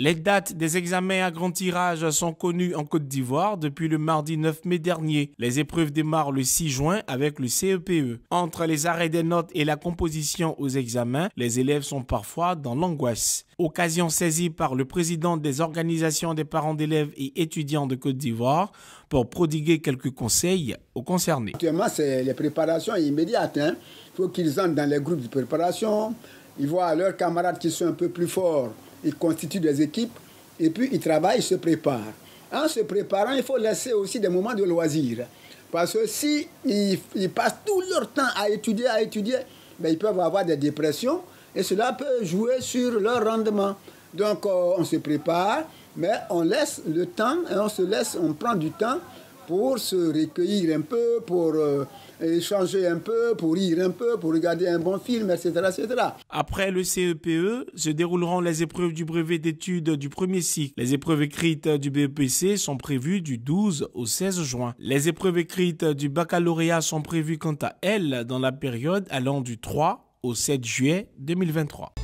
Les dates des examens à grand tirage sont connues en Côte d'Ivoire depuis le mardi 9 mai dernier. Les épreuves démarrent le 6 juin avec le CEPE. E. Entre les arrêts des notes et la composition aux examens, les élèves sont parfois dans l'angoisse. Occasion saisie par le président des organisations des parents d'élèves et étudiants de Côte d'Ivoire pour prodiguer quelques conseils aux concernés. Actuellement, c'est les préparations immédiates. Il hein. faut qu'ils entrent dans les groupes de préparation. Ils voient leurs camarades qui sont un peu plus forts ils constituent des équipes, et puis ils travaillent, ils se préparent. En se préparant, il faut laisser aussi des moments de loisir, Parce que s'ils si passent tout leur temps à étudier, à étudier, ben, ils peuvent avoir des dépressions et cela peut jouer sur leur rendement. Donc euh, on se prépare, mais on laisse le temps et on se laisse, on prend du temps pour se recueillir un peu, pour euh, échanger un peu, pour rire un peu, pour regarder un bon film, etc. etc. Après le CEPE, e, se dérouleront les épreuves du brevet d'études du premier cycle. Les épreuves écrites du BEPC sont prévues du 12 au 16 juin. Les épreuves écrites du baccalauréat sont prévues quant à elles dans la période allant du 3 au 7 juillet 2023.